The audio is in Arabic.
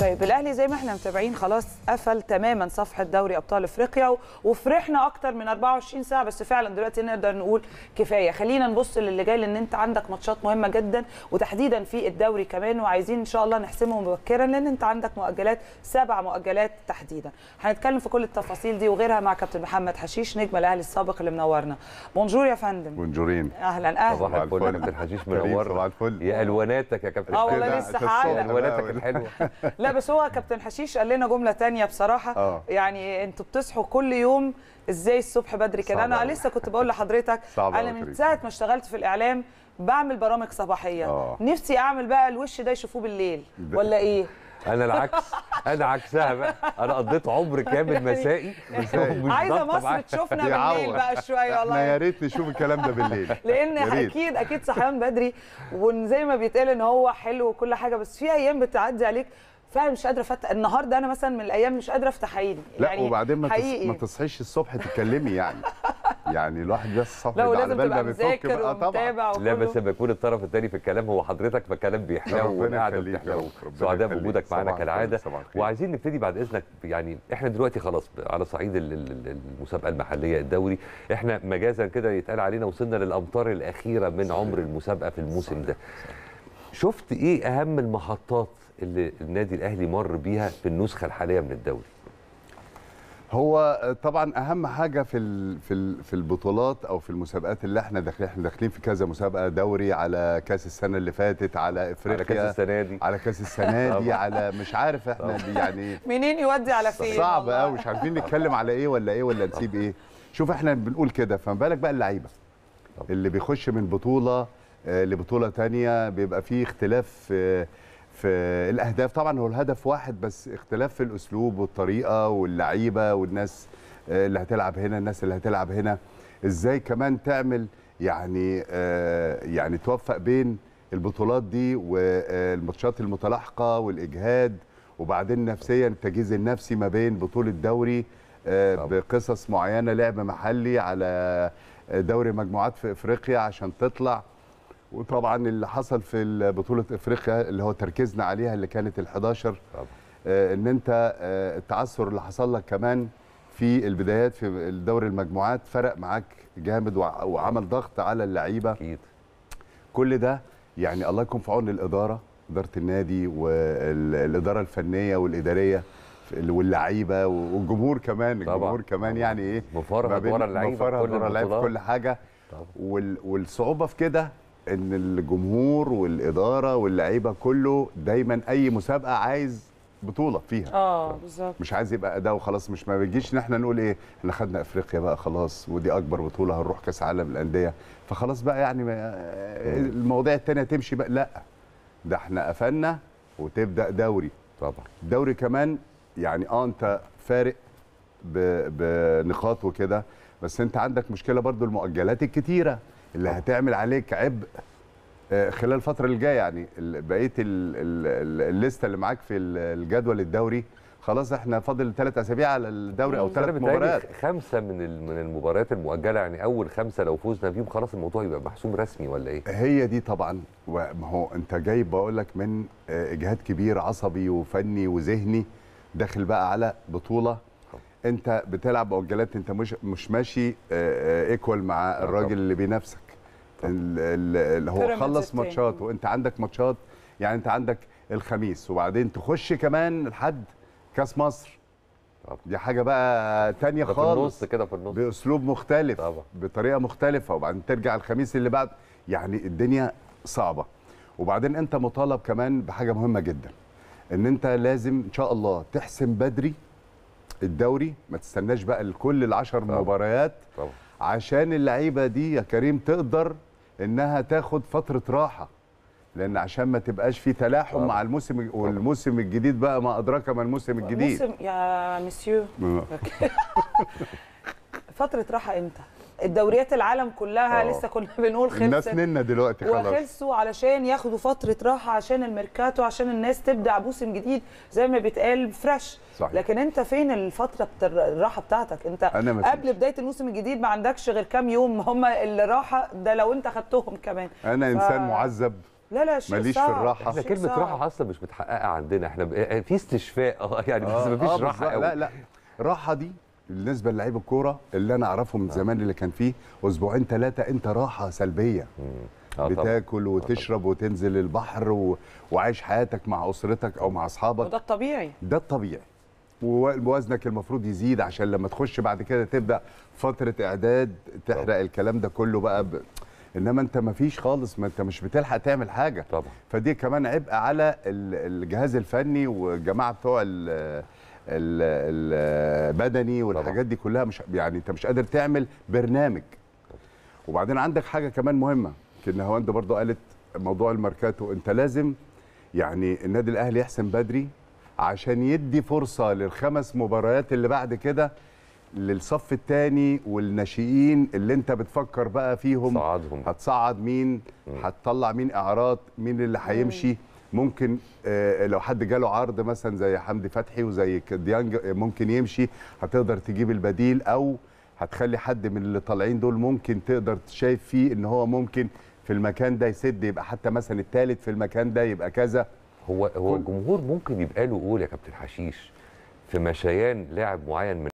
طيب الاهلي زي ما احنا متابعين خلاص قفل تماما صفحه دوري ابطال افريقيا وفرحنا اكتر من 24 ساعه بس فعلا دلوقتي نقدر نقول كفايه خلينا نبص للي جاي لان انت عندك ماتشات مهمه جدا وتحديدا في الدوري كمان وعايزين ان شاء الله نحسمهم مبكرا لان انت عندك مؤجلات سبع مؤجلات تحديدا هنتكلم في كل التفاصيل دي وغيرها مع كابتن محمد حشيش نجم الاهلي السابق اللي منورنا بونجور يا فندم بونجورين اهلا اهلا صباح الفل يا كابتن حشيش منورنا يا الواناتك يا كابتن اه والله لسه الواناتك الحلوه لا بس هو كابتن حشيش قال لنا جمله تانية بصراحه أوه. يعني انتوا بتصحوا كل يوم ازاي الصبح بدري كده انا لسه كنت بقول لحضرتك انا من ساعه ما اشتغلت في الاعلام بعمل برامج صباحيه أوه. نفسي اعمل بقى الوش ده يشوفوه بالليل ده. ولا ايه انا العكس انا عكسها بقى انا قضيت عمر كامل يعني مسائي عايزه مصر تشوفنا بالليل بقى شويه والله يا ريت نشوف الكلام ده بالليل لان اكيد اكيد صحيان بدري وزي ما بيتقال ان هو حلو وكل حاجه بس في ايام بتعدي عليك فعلا مش قادره افتح النهارده انا مثلا من الايام مش قادره افتح عيني لا يعني وبعدين ما, حقيقي. ما تصحيش الصبح تتكلمي يعني يعني الواحد بس صبر لا ولازم تبقى مذاكر ومتابع لا بس لما يكون الطرف الثاني في الكلام هو حضرتك فالكلام بيحلو وقاعد بتحلو سعداء بوجودك معانا كالعاده وعايزين نبتدي بعد اذنك يعني احنا دلوقتي خلاص على صعيد المسابقه المحليه الدوري احنا مجازا كده يتقال علينا وصلنا للامطار الاخيره من عمر المسابقه في الموسم ده صحيح. شفت ايه اهم المحطات اللي النادي الاهلي مر بيها في النسخه الحاليه من الدوري هو طبعا اهم حاجه في في في البطولات او في المسابقات اللي احنا داخلين احنا داخلين في كذا مسابقه دوري على كاس السنه اللي فاتت على افريقيا على كاس السنه دي على كاس السنه دي على مش عارف احنا يعني منين يودي على فين صعب قوي مش عارفين نتكلم على ايه ولا ايه ولا نسيب ايه شوف احنا بنقول كده فما بالك بقى اللعيبه اللي بيخش من بطوله آه، لبطوله تانية بيبقى فيه اختلاف في آه، في الاهداف طبعا هو الهدف واحد بس اختلاف في الاسلوب والطريقه واللعيبه والناس آه، اللي هتلعب هنا الناس اللي هتلعب هنا ازاي كمان تعمل يعني يعني توفق بين البطولات دي والماتشات المتلاحقه والاجهاد وبعدين نفسيا التجهيز النفسي ما بين بطوله دوري بقصص معينه لعب محلي على دوري مجموعات في افريقيا عشان تطلع وطبعا اللي حصل في بطوله افريقيا اللي هو تركيزنا عليها اللي كانت ال11 آه ان انت آه التعثر اللي حصل لك كمان في البدايات في دوري المجموعات فرق معاك جامد وعمل ضغط على اللعيبه اكيد كل ده يعني الله يكون في عون الاداره اداره النادي والاداره الفنيه والاداريه واللعيبه والجمهور كمان طبعا. الجمهور كمان يعني ايه مفارقه ورا اللعيبه كل, كل حاجه طبعا. والصعوبه في كده ان الجمهور والاداره واللعيبه كله دايما اي مسابقه عايز بطوله فيها اه بالظبط مش عايز يبقى اداء وخلاص مش ما بيجيش ان احنا نقول ايه احنا خدنا افريقيا بقى خلاص ودي اكبر بطوله هنروح كاس عالم الانديه فخلاص بقى يعني المواضيع الثانيه تمشي بقى لا ده احنا قفلنا وتبدا دوري طبعا الدوري كمان يعني اه انت فارق بنقاط وكده بس انت عندك مشكله برضو المؤجلات الكتيره اللي هتعمل عليك عبء آه، خلال الفتره اللي جايه يعني بقيه الليسته اللي معاك في الجدول الدوري خلاص احنا فاضل ثلاث اسابيع على الدوري او ثلاث مباريات خمسه من من المباريات المؤجله يعني اول خمسه لو فزنا فيهم خلاص الموضوع يبقى محسوم رسمي ولا ايه؟ هي دي طبعا ما هو انت جايب بقول لك من آه، اجهاد كبير عصبي وفني وذهني داخل بقى على بطوله انت بتلعب مؤجلات انت مش مش ماشي ايكوال آه، مع الراجل اللي بينافسك اللي هو خلص ماتشات وانت عندك ماتشات يعني انت عندك الخميس وبعدين تخش كمان لحد كاس مصر دي حاجه بقى تانية خالص في النص كده في النص باسلوب مختلف طبعا. بطريقه مختلفه وبعدين ترجع الخميس اللي بعد يعني الدنيا صعبه وبعدين انت مطالب كمان بحاجه مهمه جدا ان انت لازم ان شاء الله تحسم بدري الدوري ما تستناش بقى لكل العشر طبعا. مباريات طبعا. عشان اللعيبه دي يا كريم تقدر انها تاخد فتره راحه لان عشان ما تبقاش في تلاحم مع الموسم والموسم الجديد بقى ما ادراك ما الموسم الجديد موسم يا مسيو فتره راحه امتى الدوريات العالم كلها أوه. لسه كنا بنقول خلصت الناس ننا دلوقتي خلاص وخلصوا علشان ياخدوا فتره راحه عشان الميركاتو عشان الناس تبدا موسم جديد زي ما بيتقال فريش صحيح. لكن انت فين الفتره الراحه بتاعتك انت أنا قبل بدايه الموسم الجديد ما عندكش غير كام يوم هم الراحه ده لو انت خدتهم كمان انا ف... انسان معذب لا لا شيء ماليش صعب. في الراحه احنا كلمه صعب. راحه اصلا مش متحققه عندنا احنا ب... في استشفاء اه يعني آه، بس آه مفيش آه راحه قوي لا لا الراحه دي بالنسبه للعيب الكوره اللي انا اعرفهم من آه. زمان اللي كان فيه اسبوعين ثلاثه انت راحه سلبيه آه بتاكل آه، وتشرب وتنزل البحر و... وعايش حياتك مع اسرتك او مع اصحابك وده الطبيعي ده الطبيعي ووزنك المفروض يزيد عشان لما تخش بعد كده تبدا فتره اعداد تحرق طبعا. الكلام ده كله بقى ب... انما انت ما فيش خالص ما انت مش بتلحق تعمل حاجه طبعا. فدي كمان عبء على الجهاز الفني والجماعه بتوع البدني والحاجات دي كلها مش يعني انت مش قادر تعمل برنامج وبعدين عندك حاجه كمان مهمه كنا هوند برضو قالت موضوع الماركاتو انت لازم يعني النادي الاهلي يحسن بدري عشان يدي فرصه للخمس مباريات اللي بعد كده للصف الثاني والناشئين اللي انت بتفكر بقى فيهم صعدهم. هتصعد مين هتطلع مين اعراض مين اللي هيمشي ممكن آه، آه، لو حد جاله عرض مثلا زي حمدي فتحي وزي ديانج آه، ممكن يمشي هتقدر تجيب البديل او هتخلي حد من اللي طالعين دول ممكن تقدر شايف فيه ان هو ممكن في المكان ده يسد يبقى حتى مثلا الثالث في المكان ده يبقى كذا هو هو الجمهور ممكن يبقى له قول يا كابتن حشيش في مشيان لاعب معين من